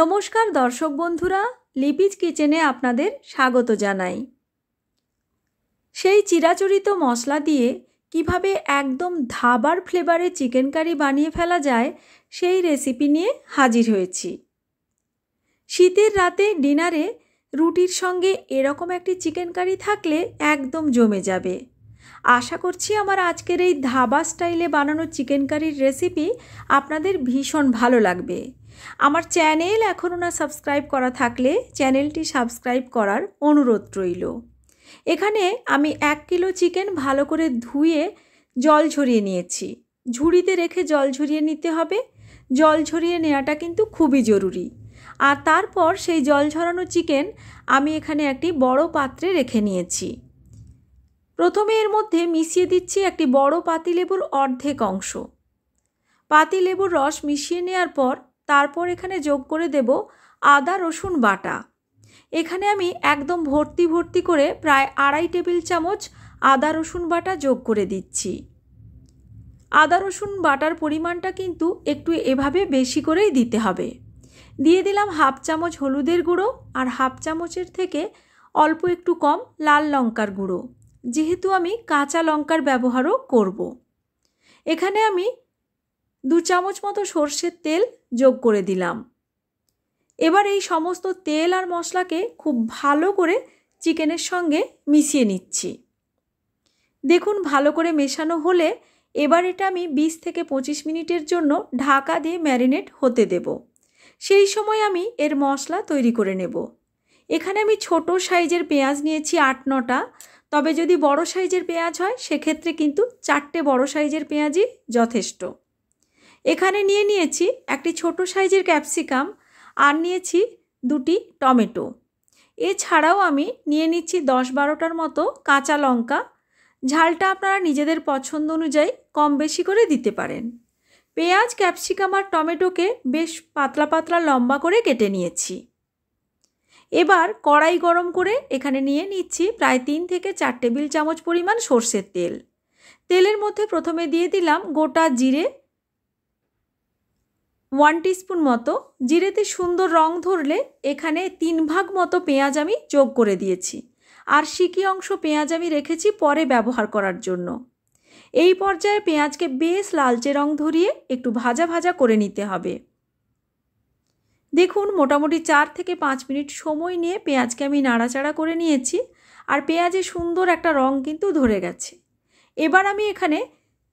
নমস্কার দর্শক বন্ধুরা লিপিজ কিচেনে আপনাদের স্বাগত জানাই সেই চিরাচরিত মশলা দিয়ে কিভাবে একদম ধাবার ফ্লেভারে চিকেন কারি বানিয়ে ফেলা যায় সেই রেসিপি নিয়ে হাজির হয়েছি শীতের রাতে ডিনারে রুটির সঙ্গে এরকম একটি চিকেন কারি থাকলে একদম জমে যাবে আশা করছি আমার আজকের এই ধাবা স্টাইলে বানানো চিকেন কারির রেসিপি আপনাদের ভীষণ ভালো লাগবে আমার চ্যানেল এখনও না সাবস্ক্রাইব করা থাকলে চ্যানেলটি সাবস্ক্রাইব করার অনুরোধ রইল এখানে আমি এক কিলো চিকেন ভালো করে ধুয়ে জল ঝরিয়ে নিয়েছি ঝুড়িতে রেখে জল ঝরিয়ে নিতে হবে জল ঝরিয়ে নেওয়াটা কিন্তু খুবই জরুরি আর তারপর সেই জল ঝরানো চিকেন আমি এখানে একটি বড় পাত্রে রেখে নিয়েছি প্রথমে এর মধ্যে মিশিয়ে দিচ্ছি একটি বড় পাতিলেবুর অর্ধেক অংশ পাতিলেবুর রস মিশিয়ে নেওয়ার পর তারপর এখানে যোগ করে দেব আদা রসুন বাটা এখানে আমি একদম ভর্তি ভর্তি করে প্রায় আড়াই টেবিল চামচ আদা রসুন বাটা যোগ করে দিচ্ছি আদা রসুন বাটার পরিমাণটা কিন্তু একটু এভাবে বেশি করেই দিতে হবে দিয়ে দিলাম হাফ চামচ হলুদের গুঁড়ো আর হাফ চামচের থেকে অল্প একটু কম লাল লঙ্কার গুঁড়ো যেহেতু আমি কাঁচা লঙ্কার ব্যবহারও করব। এখানে আমি দু চামচ মতো সর্ষের তেল যোগ করে দিলাম এবার এই সমস্ত তেল আর মশলাকে খুব ভালো করে চিকেনের সঙ্গে মিশিয়ে নিচ্ছি দেখুন ভালো করে মেশানো হলে এবার এটা আমি বিশ থেকে পঁচিশ মিনিটের জন্য ঢাকা দিয়ে ম্যারিনেট হতে দেব সেই সময় আমি এর মশলা তৈরি করে নেব এখানে আমি ছোট সাইজের পেঁয়াজ নিয়েছি আট নটা তবে যদি বড় সাইজের পেঁয়াজ হয় সেক্ষেত্রে কিন্তু চারটে বড় সাইজের পেঁয়াজই যথেষ্ট এখানে নিয়ে নিয়েছি একটি ছোট সাইজের ক্যাপসিকাম আর নিয়েছি দুটি টমেটো এছাড়াও আমি নিয়ে নিচ্ছি দশ বারোটার মতো কাঁচা লঙ্কা ঝালটা আপনারা নিজেদের পছন্দ অনুযায়ী কম বেশি করে দিতে পারেন পেঁয়াজ ক্যাপসিকাম আর টমেটোকে বেশ পাতলা পাতলা লম্বা করে কেটে নিয়েছি এবার কড়াই গরম করে এখানে নিয়ে নিচ্ছি প্রায় তিন থেকে চার টেবিল চামচ পরিমাণ সর্ষের তেল তেলের মধ্যে প্রথমে দিয়ে দিলাম গোটা জিরে ওয়ান টিস্পুন মতো জিরেতে সুন্দর রং ধরলে এখানে তিন ভাগ মতো পেঁয়াজ আমি যোগ করে দিয়েছি আর সিকি অংশ পেঁয়াজ আমি রেখেছি পরে ব্যবহার করার জন্য এই পর্যায়ে পেঁয়াজকে বেশ লালচে রং ধরিয়ে একটু ভাজা ভাজা করে নিতে হবে দেখুন মোটামুটি চার থেকে পাঁচ মিনিট সময় নিয়ে পেঁয়াজকে আমি নাড়াচাড়া করে নিয়েছি আর পেঁয়াজে সুন্দর একটা রং কিন্তু ধরে গেছে এবার আমি এখানে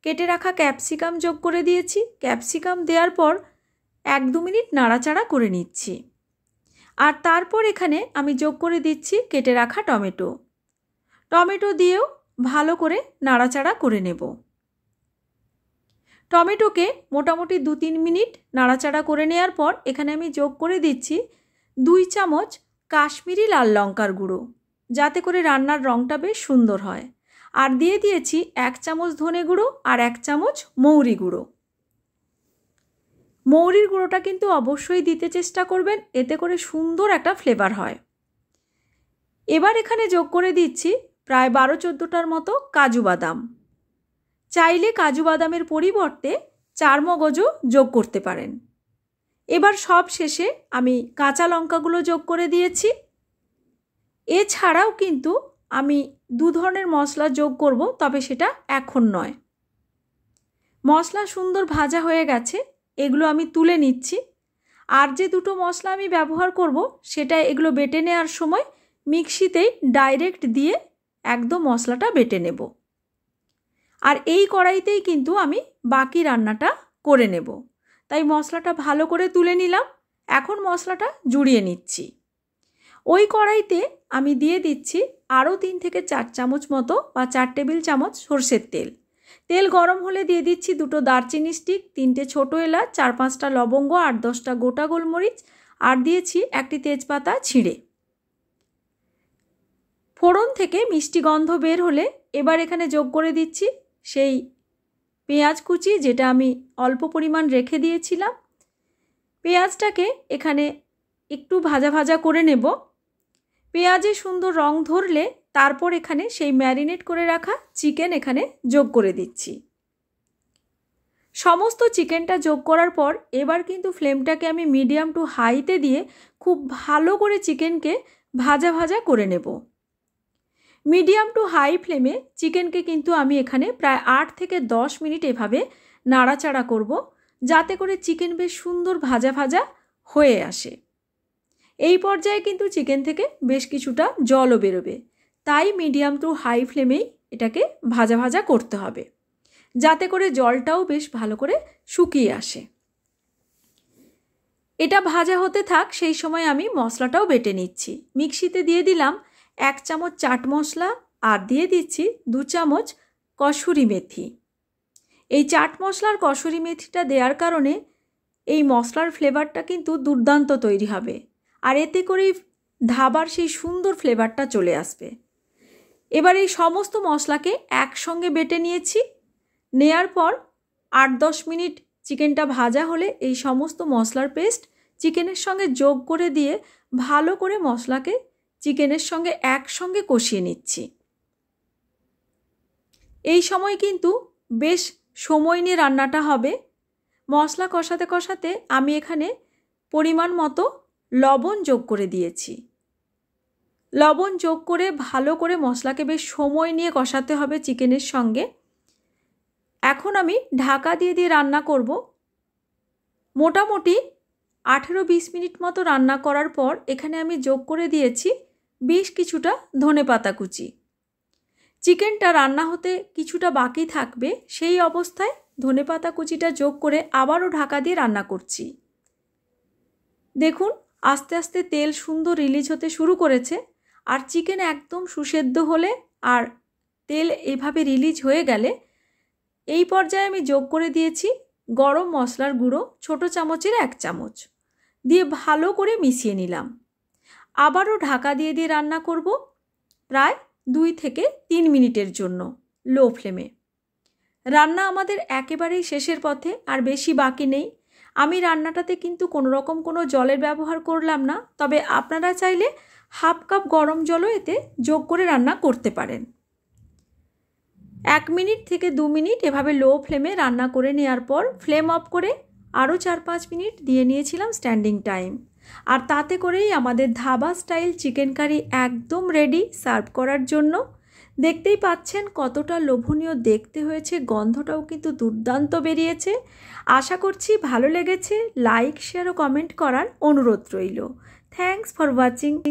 কেটে রাখা ক্যাপসিকাম যোগ করে দিয়েছি ক্যাপসিকাম দেওয়ার পর এক দু মিনিট নাড়াচাড়া করে নিচ্ছি আর তারপর এখানে আমি যোগ করে দিচ্ছি কেটে রাখা টমেটো টমেটো দিয়েও ভালো করে নাড়াচাড়া করে নেব টমেটোকে মোটামুটি দু তিন মিনিট নাড়াচাড়া করে নেওয়ার পর এখানে আমি যোগ করে দিচ্ছি দুই চামচ কাশ্মীরি লাল লঙ্কার গুঁড়ো যাতে করে রান্নার রঙটা বেশ সুন্দর হয় আর দিয়ে দিয়েছি এক চামচ ধনে গুঁড়ো আর এক চামচ মৌরি গুঁড়ো মৌরির গুঁড়োটা কিন্তু অবশ্যই দিতে চেষ্টা করবেন এতে করে সুন্দর একটা ফ্লেভার হয় এবার এখানে যোগ করে দিচ্ছি প্রায় বারো চোদ্দোটার মতো কাজু বাদাম চাইলে কাজু বাদামের পরিবর্তে চার মগজও যোগ করতে পারেন এবার সব শেষে আমি কাঁচা লঙ্কাগুলো যোগ করে দিয়েছি এছাড়াও কিন্তু আমি দু ধরনের মশলা যোগ করব তবে সেটা এখন নয় মশলা সুন্দর ভাজা হয়ে গেছে এগুলো আমি তুলে নিচ্ছি আর যে দুটো মশলা আমি ব্যবহার করব সেটা এগুলো বেটে নেওয়ার সময় মিক্সিতেই ডাইরেক্ট দিয়ে একদম মশলাটা বেটে নেব আর এই কড়াইতেই কিন্তু আমি বাকি রান্নাটা করে নেব তাই মশলাটা ভালো করে তুলে নিলাম এখন মশলাটা জুড়িয়ে নিচ্ছি ওই কড়াইতে আমি দিয়ে দিচ্ছি আরও তিন থেকে চার চামচ মতো বা চার টেবিল চামচ সর্ষের তেল তেল গরম হলে দিয়ে দিচ্ছি দুটো দারচিনি স্টিক তিনটে ছোটো এলাচ চার পাঁচটা লবঙ্গ আট দশটা গোটা গোলমরিচ আর দিয়েছি একটি তেজপাতা ছিঁড়ে ফোড়ন থেকে মিষ্টি গন্ধ বের হলে এবার এখানে যোগ করে দিচ্ছি সেই পেঁয়াজ কুচি যেটা আমি অল্প পরিমাণ রেখে দিয়েছিলাম পেঁয়াজটাকে এখানে একটু ভাজা ভাজা করে নেব পেঁয়াজে সুন্দর রং ধরলে তারপর এখানে সেই ম্যারিনেট করে রাখা চিকেন এখানে যোগ করে দিচ্ছি সমস্ত চিকেনটা যোগ করার পর এবার কিন্তু ফ্লেমটাকে আমি মিডিয়াম টু হাইতে দিয়ে খুব ভালো করে চিকেনকে ভাজা ভাজা করে নেব মিডিয়াম টু হাই ফ্লেমে চিকেনকে কিন্তু আমি এখানে প্রায় আট থেকে দশ মিনিট এভাবে নাড়াচাড়া করব যাতে করে চিকেন বেশ সুন্দর ভাজা ভাজা হয়ে আসে এই পর্যায়ে কিন্তু চিকেন থেকে বেশ কিছুটা জলও বেরোবে তাই মিডিয়াম টু হাই ফ্লেমেই এটাকে ভাজা ভাজা করতে হবে যাতে করে জলটাও বেশ ভালো করে শুকিয়ে আসে এটা ভাজা হতে থাক সেই সময় আমি মশলাটাও বেটে নিচ্ছি মিক্সিতে দিয়ে দিলাম এক চামচ চাট মশলা আর দিয়ে দিচ্ছি দু চামচ কসুরি মেথি এই চাট মশলার কসুরি মেথিটা দেওয়ার কারণে এই মশলার ফ্লেভারটা কিন্তু দুর্দান্ত তৈরি হবে আর এতে করেই ধাবার সেই সুন্দর ফ্লেভারটা চলে আসবে এবার এই সমস্ত মশলাকে একসঙ্গে বেটে নিয়েছি নেয়ার পর আট দশ মিনিট চিকেনটা ভাজা হলে এই সমস্ত মশলার পেস্ট চিকেনের সঙ্গে যোগ করে দিয়ে ভালো করে মশলাকে চিকেনের সঙ্গে একসঙ্গে কষিয়ে নিচ্ছি এই সময় কিন্তু বেশ সময় নিয়ে রান্নাটা হবে মশলা কষাতে কষাতে আমি এখানে পরিমাণ মতো লবণ যোগ করে দিয়েছি লবণ যোগ করে ভালো করে মশলাকে বেশ সময় নিয়ে কষাতে হবে চিকেনের সঙ্গে এখন আমি ঢাকা দিয়ে দিয়ে রান্না করব মোটামুটি আঠেরো বিশ মিনিট মতো রান্না করার পর এখানে আমি যোগ করে দিয়েছি বেশ কিছুটা ধনে পাতা কুচি চিকেনটা রান্না হতে কিছুটা বাকি থাকবে সেই অবস্থায় ধনে পাতা কুচিটা যোগ করে আবারও ঢাকা দিয়ে রান্না করছি দেখুন আস্তে আস্তে তেল সুন্দর রিলিজ হতে শুরু করেছে আর চিকেন একদম সুসেদ্ধ হলে আর তেল এভাবে রিলিজ হয়ে গেলে এই পর্যায়ে আমি যোগ করে দিয়েছি গরম মশলার গুঁড়ো ছোটো চামচের এক চামচ দিয়ে ভালো করে মিশিয়ে নিলাম আবারও ঢাকা দিয়ে দিয়ে রান্না করব প্রায় দুই থেকে তিন মিনিটের জন্য লো ফ্লেমে রান্না আমাদের একেবারেই শেষের পথে আর বেশি বাকি নেই আমি রান্নাটাতে কিন্তু কোনো রকম কোনো জলের ব্যবহার করলাম না তবে আপনারা চাইলে হাফ কাপ গরম জলও এতে যোগ করে রান্না করতে পারেন এক মিনিট থেকে দু মিনিট এভাবে লো ফ্লেমে রান্না করে নেওয়ার পর ফ্লেম অফ করে আরও চার পাঁচ মিনিট দিয়ে নিয়েছিলাম স্ট্যান্ডিং টাইম আর তাতে করেই আমাদের ধাবা স্টাইল চিকেন কারি একদম রেডি সার্ভ করার জন্য দেখতেই পাচ্ছেন কতটা লোভনীয় দেখতে হয়েছে গন্ধটাও কিন্তু দুর্দান্ত বেরিয়েছে আশা করছি ভালো লেগেছে লাইক শেয়ার ও কমেন্ট করার অনুরোধ রইল থ্যাংকস ফর ওয়াচিং